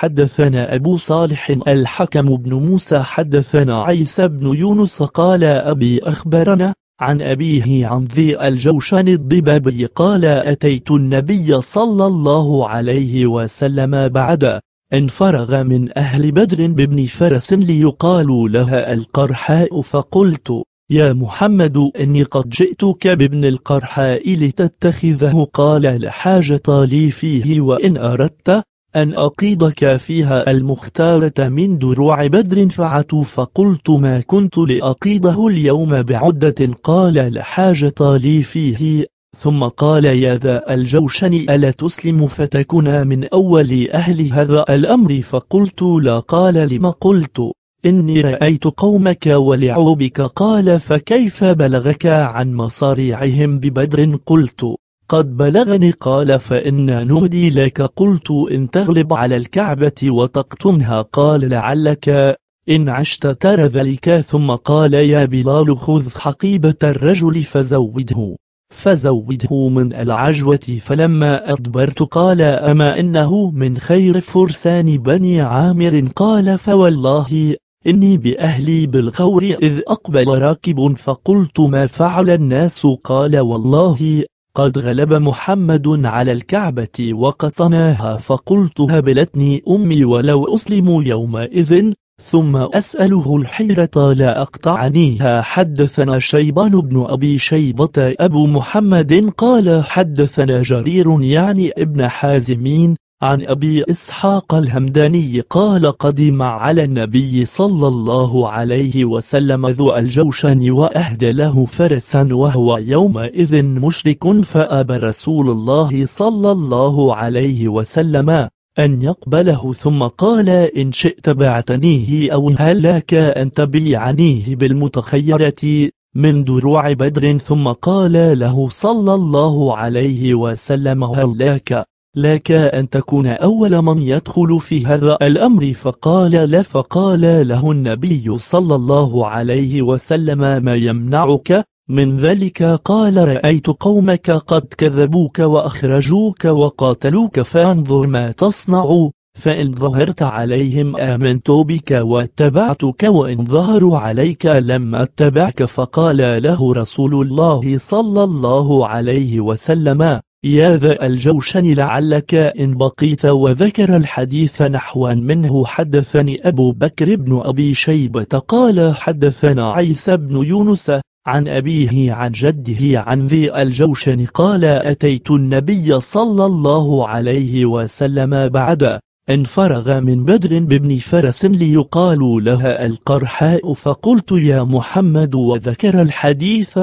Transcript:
حدثنا أبو صالح الحكم بن موسى حدثنا عيسى بن يونس قال أبي أخبرنا عن أبيه عن ذي الجوشن الضبابي قال أتيت النبي صلى الله عليه وسلم بعد أن فرغ من أهل بدر بابن فرس ليقال لها القرحاء فقلت يا محمد إني قد جئتك بابن القرحاء لتتخذه قال لا حاجة لي فيه وإن أردت أن أقيدك فيها المختارة من دروع بدر فعتوا فقلت ما كنت لأقيده اليوم بعدة قال لا حاجة لي فيه ثم قال يا ذا الجوشن ألا تسلم فتكنا من أول أهل هذا الأمر فقلت لا قال لم قلت إني رأيت قومك ولعوبك قال فكيف بلغك عن مصاريعهم ببدر قلت قد بلغني قال فإن نهدي لك قلت إن تغلب على الكعبة وتقطمها قال لعلك إن عشت ترى ذلك ثم قال يا بلال خذ حقيبة الرجل فزوده فزوده من العجوة فلما أدبرت قال أما إنه من خير فرسان بني عامر قال فوالله إني بأهلي بالغور إذ أقبل راكب فقلت ما فعل الناس قال والله قد غلب محمد على الكعبة وقطناها فقلت هبلتني أمي ولو أسلم يومئذ ثم أسأله الحيرة لا أقطعنيها حدثنا شيبان بن أبي شيبة أبو محمد قال حدثنا جرير يعني ابن حازمين عن أبي إسحاق الهمداني قال قدم على النبي صلى الله عليه وسلم ذو الجوشن وأهدى له فرسا وهو يومئذ مشرك فأبى رسول الله صلى الله عليه وسلم أن يقبله ثم قال إن شئت بعتنيه أو هل لك أن تبيعنيه بالمتخيرة من دروع بدر ثم قال له صلى الله عليه وسلم هل لك لك أن تكون أول من يدخل في هذا الأمر فقال لا فقال له النبي صلى الله عليه وسلم ما يمنعك من ذلك قال رأيت قومك قد كذبوك وأخرجوك وقاتلوك فانظر ما تصنع فإن ظهرت عليهم آمنت بك واتبعتك وإن ظهروا عليك لم أتبعك فقال له رسول الله صلى الله عليه وسلم يا ذا الجوشن لعلك إن بقيت وذكر الحديث نحوا منه حدثني أبو بكر بن أبي شيبة قال حدثنا عيسى بن يونس عن أبيه عن جده عن ذي الجوشن قال أتيت النبي صلى الله عليه وسلم بعد أن فرغ من بدر بابن فرس ليقال لها القرحاء فقلت يا محمد وذكر الحديث